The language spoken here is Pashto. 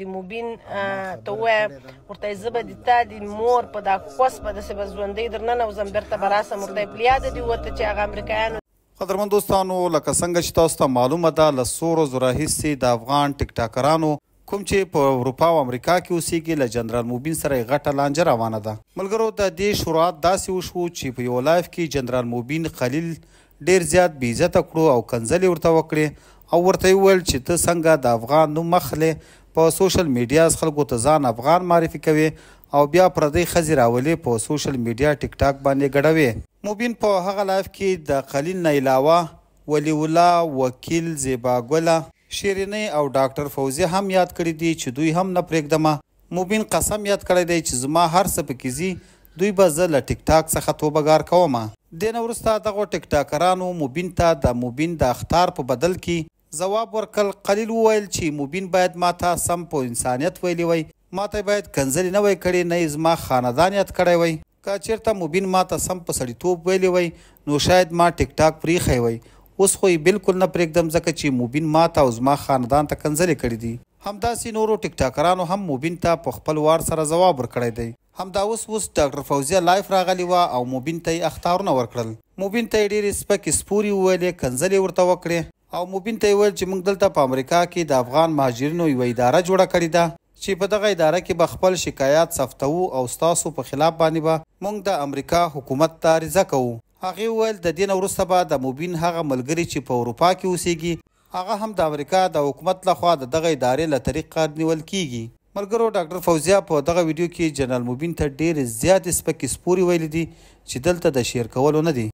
د موبین ته وایم ورته زه به د تا د مور په دا کوس په داسې به ژوندۍ درنه او زم بیرته به راسم ورته په یاد دي وته چې هغه امریکایانو قدرمن دوستانو لکه څنګه چې تاسو ته معلومه ده لسور زره حصے د افغان ټیک ټاکرانو کوم چې په اروپا او امریکا کې اوسېږي ل جنرال مبین سره غټه لانجه روانه ده ملګرو د دې شروعات داسې وشو چې په یو لایف کې جنرال مبین خلیل ډیر زیات بې عزت کړو او کنځلې ورته وکړې او ورته ویل چې ته څنګه د افغان نو مخله په سوشل میډیا خلکو ته ځان افغان معرفي کوي او بیا پردې خزي راولي په سوشل میډیا ټیک ټاک باندې ګډوي مبین په هغه لایف کې د قلیل نه علاوه ولی ولا وکیل زیبا ګله شیرینې او ډاکټر فوزي هم یاد کړی دي چې دوی هم نه پرېږدم مبین قسم یاد کړی دی چې زما هر څه په کیزي دوی به زه له ټیک ټاک څخه توبګار کوم د نورستا دغه ټیک ټاکرانو مبین ته د مبین د اختار په بدل کې جواب ورکړ قلیل وویل چې مبین باید ما ته سم په انسانیت ویلی وای ما ته باید کنځلې نه وای کړې نه زما خاندان یاد کړی وای که چیرته مبین ما ته سم په سړیتوب ویلی وای نو شاید ما ټیک ټاک پریخی وای اوس خو بالکل نه پرېږدم ځکه چې مبین ما ته او زما خاندان ته کنځلې کړې دي همداسې نورو ټیک ټاکرانو هم مبین ته په خپل وار سره جواب ورکړی دی همدا اوس اوس ډاکټر فوزیه لایف راغلی وه او مبین ته یې اخطارونه ورکړل مبین ته یې ډېرې سپکې سپورې وویلې کنځلې ورته وکړې او مبین ته ویل چې موږ دلته په امریکا کې د افغان مهاجرینو یو اداره جوړه کړې ده چې په دغه اداره کې به خپل شکایات ثبتو او ستاسو په خلاف باندې به با موږ د امریکا حکومت ته رضا کوو هغه ویل د دین ورسته به د مبین هغه ملګری چې په اروپا کې اوسېږي هغه هم د امریکا د حکومت لخوا د دغه ادارې له طریقې نیول کیږي ملګرو ډاکټر فوزیا په دغه ویډیو کې جنرال مبین ته ډېر زیات سپک سپوري ویل دي چې دلته د شیر کولو نه دي